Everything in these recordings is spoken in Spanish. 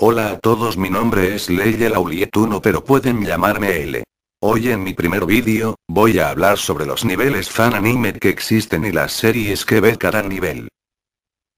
Hola a todos mi nombre es Leyla Laulietuno pero pueden llamarme L. Hoy en mi primer vídeo, voy a hablar sobre los niveles fan anime que existen y las series que ve cada nivel.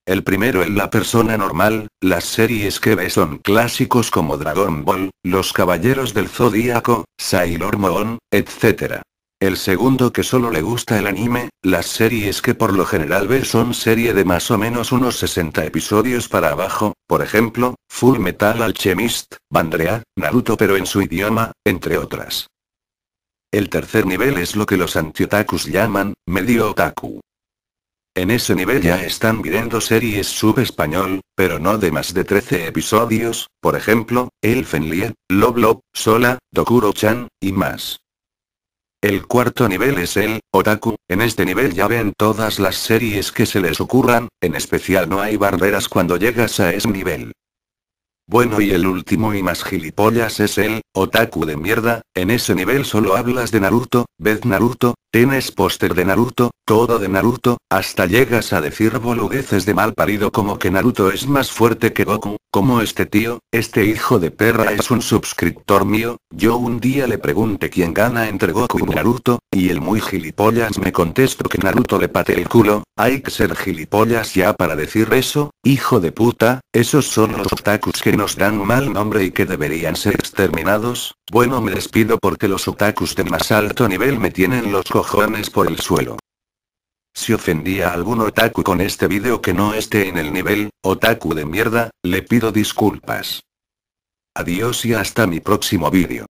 El primero es la persona normal, las series que ve son clásicos como Dragon Ball, Los Caballeros del Zodíaco, Sailor Moon, etc. El segundo que solo le gusta el anime, las series que por lo general ve son serie de más o menos unos 60 episodios para abajo, por ejemplo, Full Metal Alchemist, Bandrea, Naruto pero en su idioma, entre otras. El tercer nivel es lo que los antiotakus llaman, medio otaku. En ese nivel ya están viendo series sub pero no de más de 13 episodios, por ejemplo, Elfenlie, Loblo, Sola, Dokuro-chan, y más. El cuarto nivel es el otaku, en este nivel ya ven todas las series que se les ocurran, en especial no hay barreras cuando llegas a ese nivel. Bueno y el último y más gilipollas es el otaku de mierda, en ese nivel solo hablas de Naruto, ves Naruto, tienes póster de Naruto, todo de Naruto, hasta llegas a decir boludeces de mal parido como que Naruto es más fuerte que Goku, como este tío, este hijo de perra es un suscriptor mío, yo un día le pregunté quién gana entre Goku y Naruto, y el muy gilipollas me contestó que Naruto le pate el culo, hay que ser gilipollas ya para decir eso, hijo de puta, esos son los otakus que nos dan mal nombre y que deberían ser exterminados, bueno me despido porque los otakus de más alto nivel me tienen los cojones por el suelo. Si ofendía a algún otaku con este vídeo que no esté en el nivel, otaku de mierda, le pido disculpas. Adiós y hasta mi próximo vídeo.